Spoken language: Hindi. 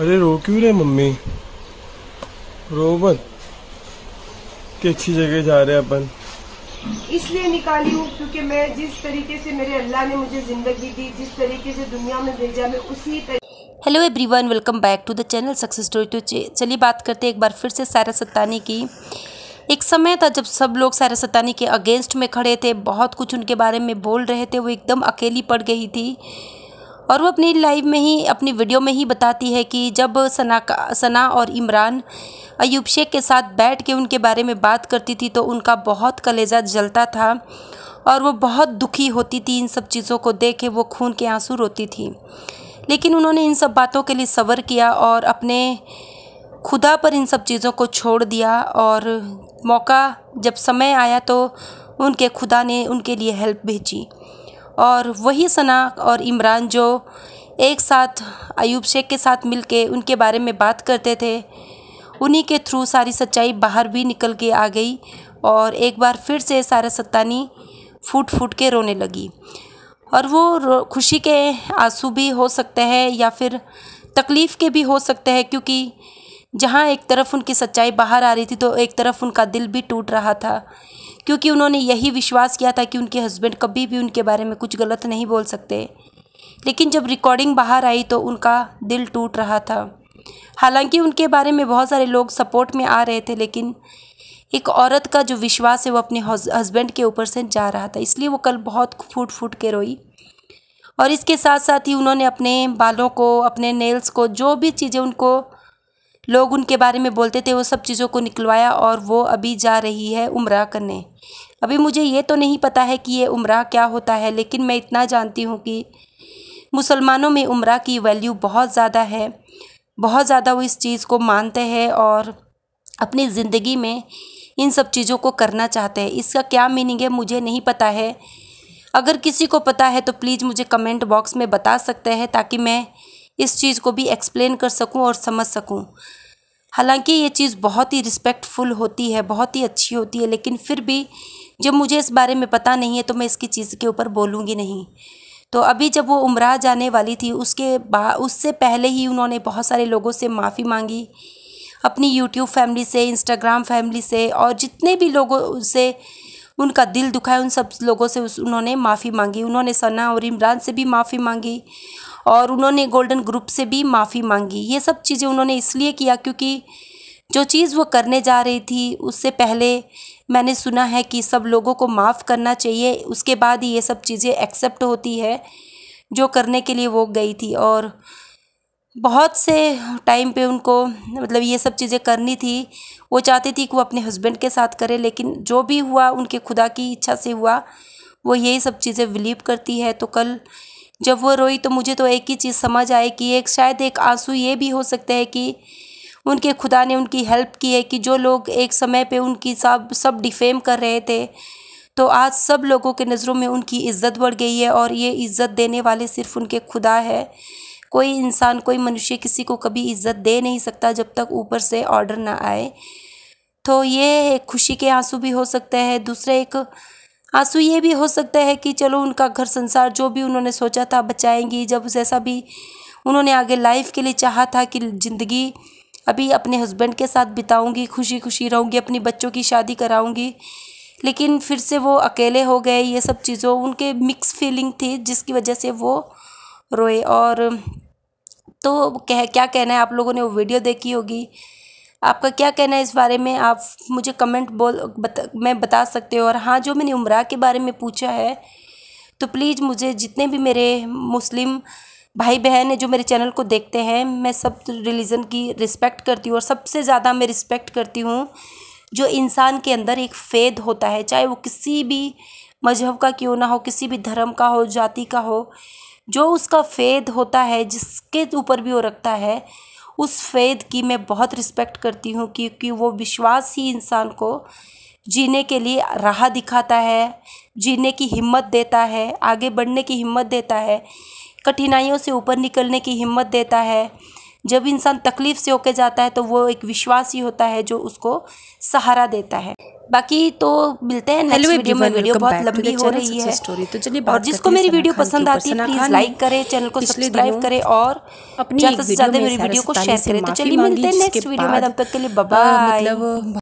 अरे रो क्यों रहे मम्मी रोबत कि अच्छी जगह जा रहे हैं अपन इसलिए निकाली हूँ क्योंकि मैं जिस तरीके से मेरे अल्लाह ने मुझे ज़िंदगी दी जिस तरीके से दुनिया में भेजा मैं उसी तरीके hello everyone welcome back to the channel success story तो चलिए बात करते हैं एक बार फिर से सारा सत्तानी की एक समय था जब सब लोग सारा सत्तानी के अगेंस्ट में खड़े थे बहुत कुछ उनके बारे में बोल रहे थे वो एकदम अकेली पड़ गई थी और वो अपनी लाइव में ही अपनी वीडियो में ही बताती है कि जब सना का सना और इमरान अयूब शेख के साथ बैठ के उनके बारे में बात करती थी तो उनका बहुत कलेजा जलता था और वो बहुत दुखी होती थी इन सब चीज़ों को देख के वो खून के आंसू रोती थी लेकिन उन्होंने इन सब बातों के लिए सब्र किया और अपने खुदा पर इन सब चीज़ों को छोड़ दिया और मौका जब समय आया तो उनके खुदा ने उनके लिए हेल्प भेजी और वही सना और इमरान जो एक साथ अयूब शेख के साथ मिल के उनके बारे में बात करते थे उन्हीं के थ्रू सारी सच्चाई बाहर भी निकल के आ गई और एक बार फिर से सारा सत्तानी फूट फूट के रोने लगी और वो खुशी के आंसू भी हो सकते हैं या फिर तकलीफ़ के भी हो सकते हैं क्योंकि जहाँ एक तरफ उनकी सच्चाई बाहर आ रही थी तो एक तरफ उनका दिल भी टूट रहा था क्योंकि उन्होंने यही विश्वास किया था कि उनके हस्बैंड कभी भी उनके बारे में कुछ गलत नहीं बोल सकते लेकिन जब रिकॉर्डिंग बाहर आई तो उनका दिल टूट रहा था हालांकि उनके बारे में बहुत सारे लोग सपोर्ट में आ रहे थे लेकिन एक औरत का जो विश्वास है वो अपने हस्बैंड के ऊपर से जा रहा था इसलिए वो कल बहुत फूट फूट के रोई और इसके साथ साथ ही उन्होंने अपने बालों को अपने नेल्स को जो भी चीज़ें उनको लोग उनके बारे में बोलते थे वो सब चीज़ों को निकलवाया और वो अभी जा रही है उम्र करने अभी मुझे ये तो नहीं पता है कि ये उम्र क्या होता है लेकिन मैं इतना जानती हूँ कि मुसलमानों में उम्र की वैल्यू बहुत ज़्यादा है बहुत ज़्यादा वो इस चीज़ को मानते हैं और अपनी ज़िंदगी में इन सब चीज़ों को करना चाहते हैं इसका क्या मीनिंग है मुझे नहीं पता है अगर किसी को पता है तो प्लीज़ मुझे कमेंट बॉक्स में बता सकते हैं ताकि मैं इस चीज़ को भी एक्सप्लेन कर सकूं और समझ सकूं हालांकि ये चीज़ बहुत ही रिस्पेक्टफुल होती है बहुत ही अच्छी होती है लेकिन फिर भी जब मुझे इस बारे में पता नहीं है तो मैं इसकी चीज़ के ऊपर बोलूँगी नहीं तो अभी जब वो उमरा जाने वाली थी उसके बा उससे पहले ही उन्होंने बहुत सारे लोगों से माफ़ी मांगी अपनी यूट्यूब फैमिली से इंस्टाग्राम फैमिली से और जितने भी लोगों से उनका दिल दुखा है उन सब लोगों से उस उन्होंने माफ़ी मांगी उन्होंने सना और इमरान से भी माफ़ी मांगी और उन्होंने गोल्डन ग्रुप से भी माफ़ी मांगी ये सब चीज़ें उन्होंने इसलिए किया क्योंकि जो चीज़ वो करने जा रही थी उससे पहले मैंने सुना है कि सब लोगों को माफ़ करना चाहिए उसके बाद ही ये सब चीज़ें एक्सेप्ट होती है जो करने के लिए वो गई थी और बहुत से टाइम पे उनको मतलब ये सब चीज़ें करनी थी वो चाहती थी कि वो अपने हस्बैंड के साथ करे लेकिन जो भी हुआ उनके खुदा की इच्छा से हुआ वो यही सब चीज़ें बिलीव करती है तो कल जब वो रोई तो मुझे तो एक ही चीज़ समझ आई कि एक शायद एक आंसू ये भी हो सकता है कि उनके खुदा ने उनकी हेल्प की है कि जो लोग एक समय पे उनकी सब सब डिफेम कर रहे थे तो आज सब लोगों के नज़रों में उनकी इज़्ज़त बढ़ गई है और ये इज़्ज़त देने वाले सिर्फ उनके खुदा है कोई इंसान कोई मनुष्य किसी को कभी इज़्ज़त दे नहीं सकता जब तक ऊपर से ऑर्डर ना आए तो ये खुशी के आंसू भी हो सकते हैं दूसरा एक आंसू ये भी हो सकता है कि चलो उनका घर संसार जो भी उन्होंने सोचा था बचाएंगी जब जैसा भी उन्होंने आगे लाइफ के लिए चाहा था कि ज़िंदगी अभी अपने हस्बैंड के साथ बिताऊंगी खुशी खुशी रहूंगी अपनी बच्चों की शादी कराऊंगी लेकिन फिर से वो अकेले हो गए ये सब चीज़ों उनके मिक्स फीलिंग थी जिसकी वजह से वो रोए और तो कह क्या कहना है आप लोगों ने वो वीडियो देखी होगी आपका क्या कहना है इस बारे में आप मुझे कमेंट बोल बत, मैं बता सकते हो और हाँ जो मैंने उम्र के बारे में पूछा है तो प्लीज़ मुझे जितने भी मेरे मुस्लिम भाई बहन हैं जो मेरे चैनल को देखते हैं मैं सब रिलीज़न की रिस्पेक्ट करती हूँ और सबसे ज़्यादा मैं रिस्पेक्ट करती हूँ जो इंसान के अंदर एक फ़ेद होता है चाहे वो किसी भी मजहब का क्यों ना हो किसी भी धर्म का हो जाति का हो जो उसका फेद होता है जिसके ऊपर भी वो रखता है उस फ़ैद की मैं बहुत रिस्पेक्ट करती हूँ क्योंकि वो विश्वास ही इंसान को जीने के लिए राह दिखाता है जीने की हिम्मत देता है आगे बढ़ने की हिम्मत देता है कठिनाइयों से ऊपर निकलने की हिम्मत देता है जब इंसान तकलीफ़ से होके जाता है तो वो एक विश्वास ही होता है जो उसको सहारा देता है बाकी तो मिलते हैं नेक्स्ट वीडियो में वीडियो बहुत लंबी हो रही है स्टोरी तो चलिए और जिसको मेरी वीडियो पसंद आती है प्लीज लाइक करें चैनल को सब्सक्राइब करें और अपनी ज्यादा से ज्यादा मेरी वीडियो को शेयर करें तो चलिए मिलते हैं नेक्स्ट वीडियो में तब तक के लिए बाय मतलब